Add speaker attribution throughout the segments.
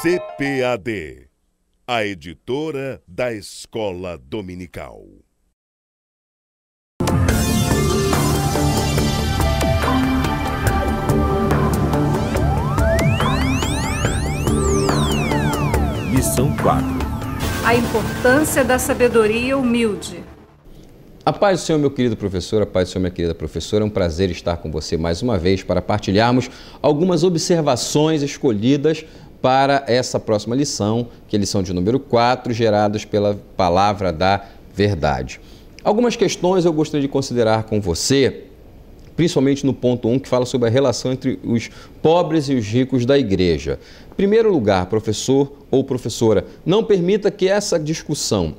Speaker 1: CPAD, a editora da Escola Dominical. Missão 4 A importância da sabedoria humilde. A paz do Senhor, meu querido professor, a paz do Senhor, minha querida professora. É um prazer estar com você mais uma vez para partilharmos algumas observações escolhidas para essa próxima lição, que é a lição de número 4, gerados pela palavra da verdade. Algumas questões eu gostaria de considerar com você, principalmente no ponto 1, um, que fala sobre a relação entre os pobres e os ricos da igreja. Em primeiro lugar, professor ou professora, não permita que essa discussão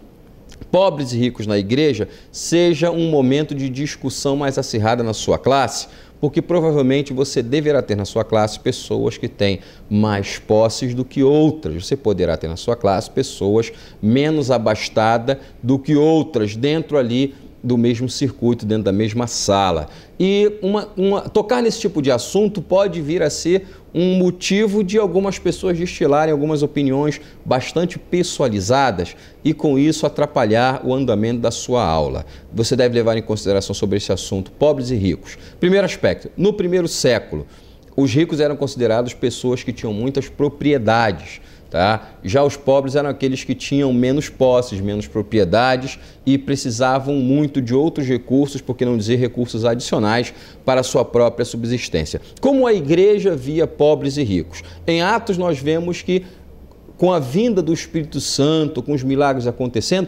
Speaker 1: pobres e ricos na igreja seja um momento de discussão mais acirrada na sua classe porque provavelmente você deverá ter na sua classe pessoas que têm mais posses do que outras. Você poderá ter na sua classe pessoas menos abastadas do que outras dentro ali do mesmo circuito, dentro da mesma sala. E uma, uma, tocar nesse tipo de assunto pode vir a ser um motivo de algumas pessoas destilarem algumas opiniões bastante pessoalizadas e, com isso, atrapalhar o andamento da sua aula. Você deve levar em consideração sobre esse assunto pobres e ricos. Primeiro aspecto: no primeiro século, os ricos eram considerados pessoas que tinham muitas propriedades. Tá? Já os pobres eram aqueles que tinham menos posses, menos propriedades e precisavam muito de outros recursos, por que não dizer recursos adicionais, para a sua própria subsistência. Como a igreja via pobres e ricos? Em Atos, nós vemos que com a vinda do Espírito Santo, com os milagres acontecendo,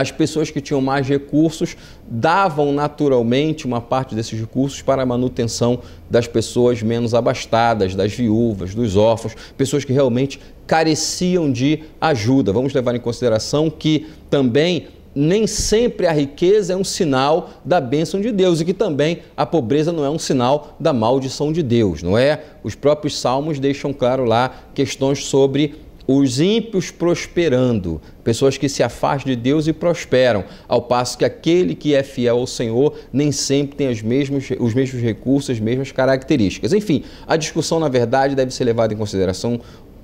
Speaker 1: as pessoas que tinham mais recursos davam naturalmente uma parte desses recursos para a manutenção das pessoas menos abastadas, das viúvas, dos órfãos, pessoas que realmente careciam de ajuda. Vamos levar em consideração que também nem sempre a riqueza é um sinal da bênção de Deus e que também a pobreza não é um sinal da maldição de Deus, não é? Os próprios salmos deixam claro lá questões sobre os ímpios prosperando, pessoas que se afastam de Deus e prosperam, ao passo que aquele que é fiel ao Senhor nem sempre tem os mesmos, os mesmos recursos, as mesmas características. Enfim, a discussão, na verdade, deve ser levada em consideração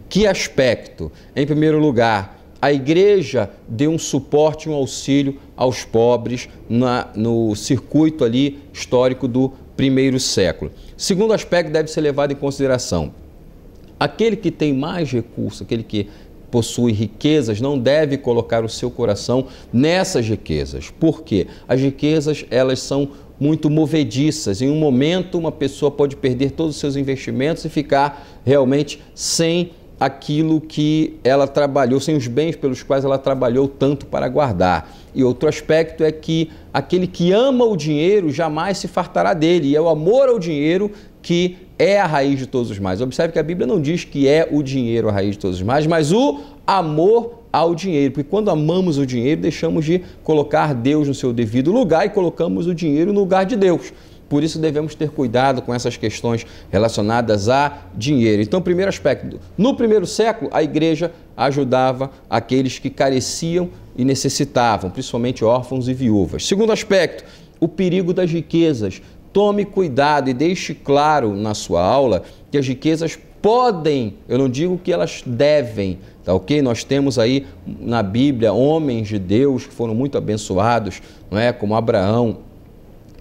Speaker 1: que aspecto? Em primeiro lugar, a igreja deu um suporte, um auxílio aos pobres na, no circuito ali histórico do primeiro século. Segundo aspecto deve ser levado em consideração Aquele que tem mais recursos, aquele que possui riquezas não deve colocar o seu coração nessas riquezas. porque As riquezas, elas são muito movediças. Em um momento, uma pessoa pode perder todos os seus investimentos e ficar realmente sem aquilo que ela trabalhou, sem os bens pelos quais ela trabalhou tanto para guardar. E outro aspecto é que aquele que ama o dinheiro jamais se fartará dele, e é o amor ao dinheiro que é a raiz de todos os males. Observe que a Bíblia não diz que é o dinheiro a raiz de todos os males, mas o amor ao dinheiro. Porque quando amamos o dinheiro, deixamos de colocar Deus no seu devido lugar e colocamos o dinheiro no lugar de Deus. Por isso devemos ter cuidado com essas questões relacionadas a dinheiro. Então, primeiro aspecto, no primeiro século a igreja ajudava aqueles que careciam e necessitavam, principalmente órfãos e viúvas. Segundo aspecto, o perigo das riquezas. Tome cuidado e deixe claro na sua aula que as riquezas podem, eu não digo que elas devem, tá ok? Nós temos aí na Bíblia homens de Deus que foram muito abençoados, não é? Como Abraão,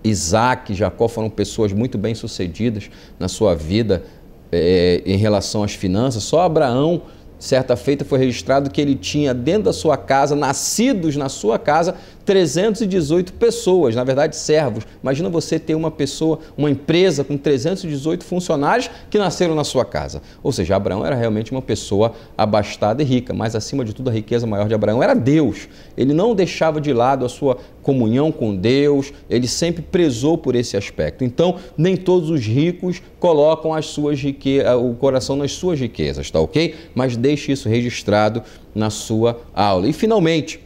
Speaker 1: Isaac, Jacó foram pessoas muito bem-sucedidas na sua vida é, em relação às finanças. Só Abraão, certa feita, foi registrado que ele tinha dentro da sua casa, nascidos na sua casa, 318 pessoas, na verdade servos. Imagina você ter uma pessoa, uma empresa com 318 funcionários que nasceram na sua casa. Ou seja, Abraão era realmente uma pessoa abastada e rica, mas acima de tudo a riqueza maior de Abraão era Deus. Ele não deixava de lado a sua comunhão com Deus, ele sempre prezou por esse aspecto. Então, nem todos os ricos colocam as suas rique... Eh, o coração nas suas riquezas, tá ok? Mas deixe isso registrado na sua aula. E finalmente,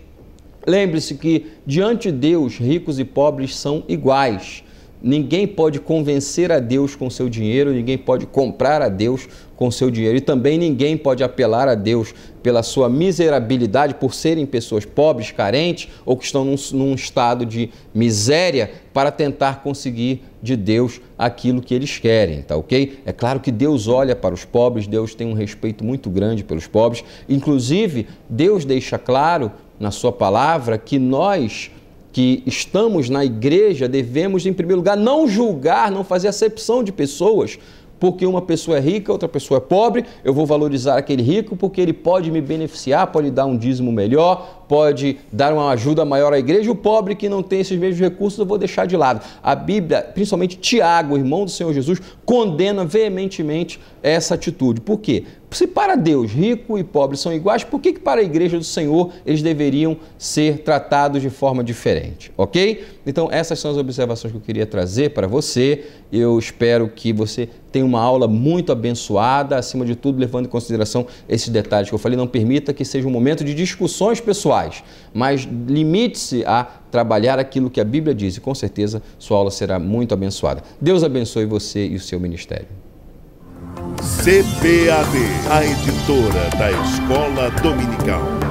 Speaker 1: Lembre-se que diante de Deus, ricos e pobres são iguais. Ninguém pode convencer a Deus com seu dinheiro, ninguém pode comprar a Deus com seu dinheiro e também ninguém pode apelar a Deus pela sua miserabilidade por serem pessoas pobres, carentes ou que estão num, num estado de miséria para tentar conseguir de Deus aquilo que eles querem, tá ok? É claro que Deus olha para os pobres, Deus tem um respeito muito grande pelos pobres. Inclusive, Deus deixa claro na sua palavra que nós que estamos na igreja devemos, em primeiro lugar, não julgar, não fazer acepção de pessoas, porque uma pessoa é rica, outra pessoa é pobre, eu vou valorizar aquele rico porque ele pode me beneficiar, pode dar um dízimo melhor, pode dar uma ajuda maior à igreja. O pobre que não tem esses mesmos recursos, eu vou deixar de lado. A Bíblia, principalmente Tiago, irmão do Senhor Jesus, condena veementemente essa atitude. Por quê? Se para Deus rico e pobre são iguais, por que, que para a igreja do Senhor eles deveriam ser tratados de forma diferente? Ok? Então, essas são as observações que eu queria trazer para você. Eu espero que você tenha uma aula muito abençoada, acima de tudo, levando em consideração esses detalhes que eu falei. Não permita que seja um momento de discussões pessoais mas limite-se a trabalhar aquilo que a Bíblia diz e com certeza sua aula será muito abençoada. Deus abençoe você e o seu ministério. CPAD, a editora da Escola Dominical.